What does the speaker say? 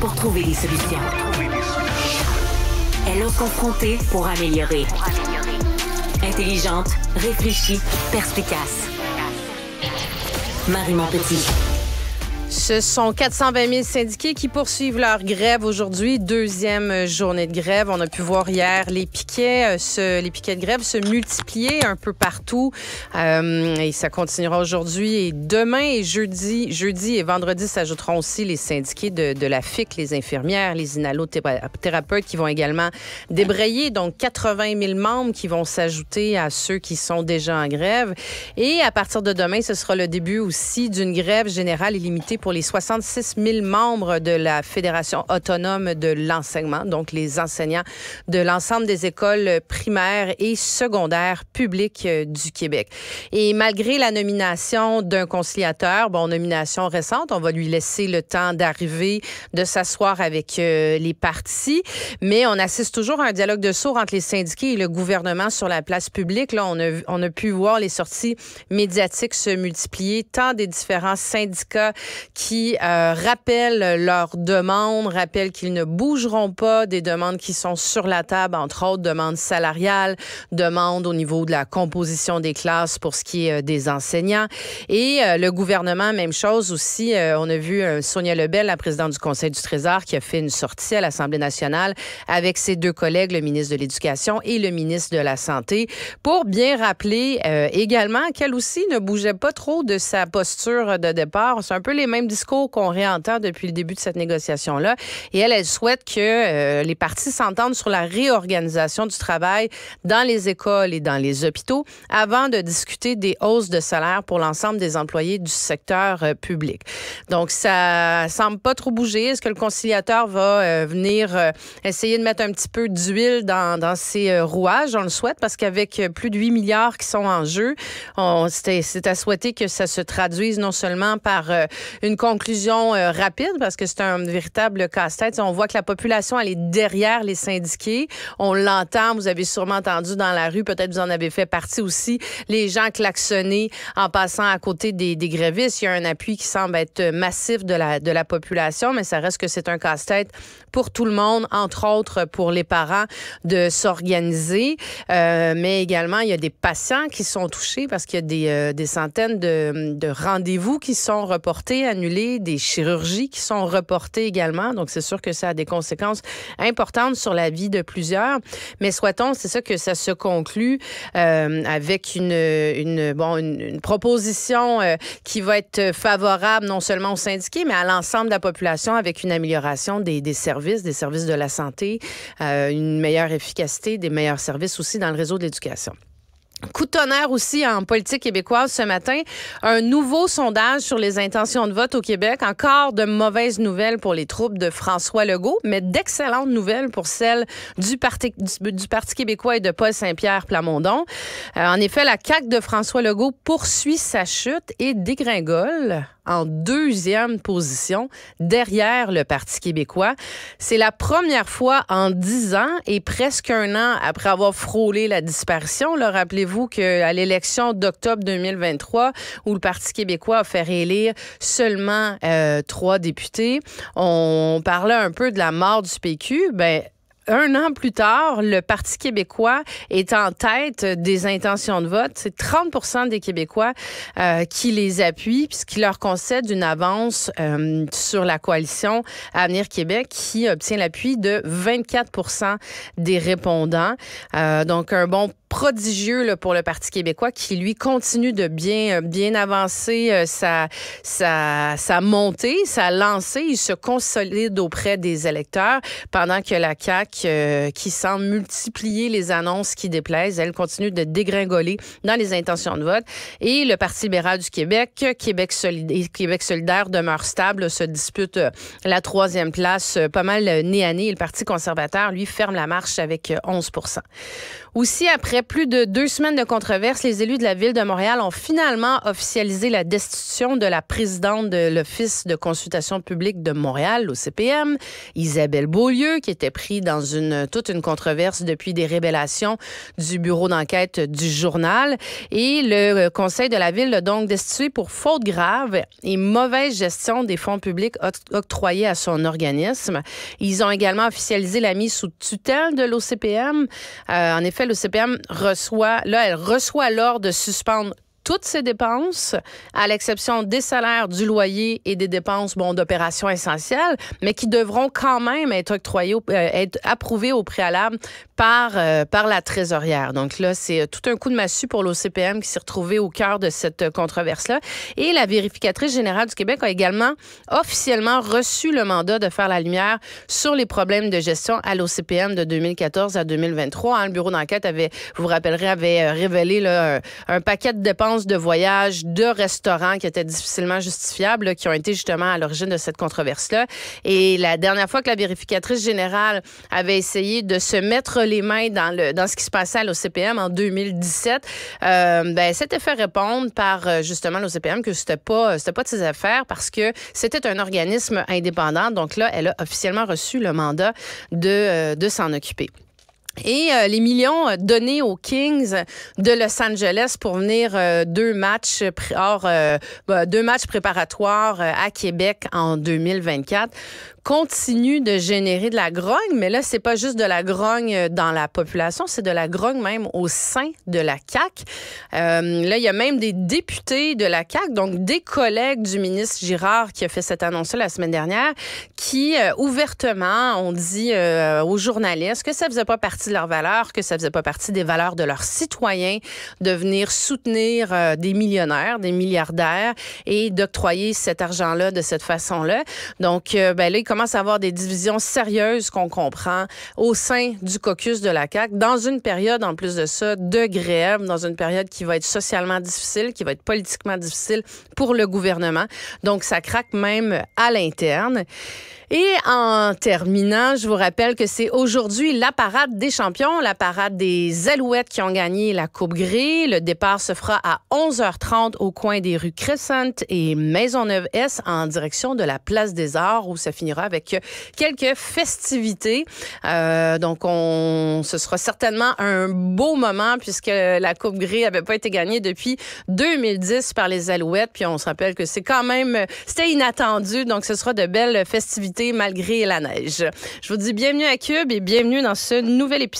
pour trouver des solutions. Elle est confrontée pour améliorer. Intelligente, réfléchie, perspicace. Marie petit. Ce sont 420 000 syndiqués qui poursuivent leur grève aujourd'hui, deuxième euh, journée de grève. On a pu voir hier les piquets, ce, euh, les piquets de grève se multiplier un peu partout euh, et ça continuera aujourd'hui et demain et jeudi, jeudi et vendredi s'ajouteront aussi les syndiqués de, de, la FIC, les infirmières, les inhalothérapeutes qui vont également débrayer. Donc 80 000 membres qui vont s'ajouter à ceux qui sont déjà en grève et à partir de demain, ce sera le début aussi d'une grève générale illimitée pour les 66 000 membres de la Fédération autonome de l'enseignement, donc les enseignants de l'ensemble des écoles primaires et secondaires publiques euh, du Québec. Et malgré la nomination d'un conciliateur, bon, nomination récente, on va lui laisser le temps d'arriver, de s'asseoir avec euh, les partis, mais on assiste toujours à un dialogue de sourds entre les syndiqués et le gouvernement sur la place publique. Là, on a, on a pu voir les sorties médiatiques se multiplier, tant des différents syndicats qui euh, rappellent leurs demandes, rappellent qu'ils ne bougeront pas des demandes qui sont sur la table, entre autres demandes salariales, demandes au niveau de la composition des classes pour ce qui est euh, des enseignants. Et euh, le gouvernement, même chose aussi. on a vu Sonia Lebel, la présidente du Conseil du Trésor, qui a fait une sortie à l'Assemblée nationale avec ses deux collègues, le ministre de l'Éducation et le ministre de la Santé, pour bien rappeler également qu'elle aussi ne bougeait pas trop de sa posture de départ. C'est un peu les mêmes discours qu'on réentend depuis le début de cette négociation-là. Et elle, elle souhaite que euh, les partis s'entendent sur la réorganisation du travail dans les écoles et dans les hôpitaux avant de discuter des hausses de salaire pour l'ensemble des employés du secteur euh, public. Donc, ça semble pas trop bouger. Est-ce que le conciliateur va euh, venir essayer de mettre un petit peu d'huile dans, dans ses rouages? On le souhaite parce qu'avec plus de 8 milliards qui sont en jeu, c'est à souhaiter que ça se traduise non seulement par une une conclusion euh, rapide parce que c'est un véritable casse-tête. On voit que la population, elle est derrière les syndiqués. On l'entend, vous avez sûrement entendu dans la rue, peut-être vous en avez fait partie aussi, les gens klaxonnés en passant à côté des, grévistes. Il y a un appui qui semble être massif de la, de la population, mais ça reste que c'est un casse-tête pour tout le monde, entre autres pour les parents, de s'organiser. Euh, mais également, il y a des patients qui sont touchés parce qu'il y a des, euh, des centaines de, de rendez-vous qui sont reportés à des chirurgies qui sont reportées également. Donc, c'est sûr que ça a des conséquences importantes sur la vie de plusieurs. Mais soit-on, c'est ça que ça se conclut euh, avec une, une, proposition euh, qui va être favorable non seulement aux syndiqués, mais à l'ensemble de la population avec une amélioration des, services, des services de la santé, euh, une meilleure efficacité, des meilleurs services aussi dans le réseau de l'éducation. Coup de tonnerre aussi en politique québécoise ce matin. Un nouveau sondage sur les intentions de vote au Québec. Encore de mauvaises nouvelles pour les troupes de François Legault, mais d'excellentes nouvelles pour celles du Parti, du, parti québécois et de Paul Saint-Pierre Plamondon. Euh, en effet, la CAQ de François Legault poursuit sa chute et dégringole en deuxième position derrière le Parti québécois. C'est la première fois en dix ans et presque un an après avoir frôlé la disparition. le rappelez Rappelez-vous qu'à l'élection d'octobre 2023, où le Parti québécois a fait réélire seulement euh, trois députés, on parlait un peu de la mort du PQ. Ben, un an plus tard, le Parti québécois est en tête des intentions de vote. C'est 30 des Québécois euh, qui les appuient, puisqu'ils leur concède une avance euh, sur la coalition Avenir Québec qui obtient l'appui de 24 des répondants. donc, un bon prodigieux là, pour le Parti québécois qui, lui, continue de bien, euh, bien avancer euh, sa, sa, montée, sa lancée. Il se consolide auprès des électeurs pendant que la CAQ, euh, qui semble multiplier les annonces qui déplaisent, elle continue de dégringoler dans les intentions de vote. Et le Parti libéral du Québec, Québec, Québec solidaire demeure stable, se dispute la troisième place, pas mal nez à le Parti conservateur, lui, ferme la marche avec 11 aussi, après plus de deux semaines de controverse, les élus de la ville de Montréal ont finalement officialisé la destitution de la présidente de l'Office de consultation publique de Montréal, l'OCPM, Isabelle Beaulieu, qui était prise dans une, toute une controverse depuis des révélations du bureau d'enquête du journal. Et le euh, conseil de la ville l'a donc destitué pour faute grave et mauvaise gestion des fonds publics octroyés à son organisme. Ils ont également officialisé la mise sous tutelle de l'OCPM. Euh, en effet, le CPM reçoit, là, elle reçoit l'ordre de suspendre toutes ces dépenses, à l'exception des salaires, du loyer et des dépenses bon, d'opérations essentielles, mais qui devront quand même être octroyées, euh, être approuvées au préalable par, euh, par la trésorière. Donc là, c'est euh, tout un coup de massue pour l'OCPM qui s'est retrouvé au cœur de cette controverse-là. Et la vérificatrice générale du Québec a également officiellement reçu le mandat de faire la lumière sur les problèmes de gestion à l'OCPM de 2014 à 2023. Hein, le bureau d'enquête avait, vous vous rappellerez, avait révélé un paquet de dépenses de voyage, de restaurants qui étaient difficilement justifiables, qui ont été justement à l'origine de cette controverse-là. Et la dernière fois que la vérificatrice générale avait essayé de se mettre les mains dans, ce qui se passait à l'OCPM en 2017, euh, ben, s'était fait répondre par euh, justement l'OCPM que c'était pas, euh, pas de ses affaires parce que c'était un organisme indépendant. Donc là, elle a officiellement reçu le mandat de euh, s'en occuper. Et euh, les millions euh, donnés aux Kings de Los Angeles pour venir euh, deux matchs bah, deux matchs préparatoires à Québec en 2024 continue de générer de la grogne, mais là, c'est pas juste de la grogne euh, dans la population, c'est de la grogne même au sein de la CAQ. Euh, là, il y a même des députés de la CAQ, donc des collègues du ministre Girard qui a fait cette annonce la semaine dernière, qui euh, ouvertement ont dit aux journalistes que ça faisait pas partie de leurs valeurs, que ça faisait pas partie des valeurs de leurs citoyens de venir soutenir des millionnaires, des milliardaires et d'octroyer cet argent-là de cette façon-là. Donc, ben là, commence à avoir des divisions sérieuses qu'on comprend au sein du caucus de la CAQ, dans une période, en plus de ça, de grève, dans une période qui va être socialement difficile, qui va être politiquement difficile pour le gouvernement. Donc, ça craque même à l'interne. Et en terminant, je vous rappelle que c'est aujourd'hui la parade des champions, la parade des Alouettes qui ont gagné la Coupe Gris. Le départ se fera à 11h30 au coin des rues Crescent et Maisonneuve-S en direction de la Place des Arts où ça finira avec quelques festivités. Euh, donc, on, ce sera certainement un beau moment puisque la Coupe Gris n'avait pas été gagnée depuis 2010 par les Alouettes. Puis on se rappelle que c'est quand même, c'était inattendu. Donc, ce sera de belles festivités malgré la neige. Je vous dis bienvenue à Cube et bienvenue dans ce nouvel épisode.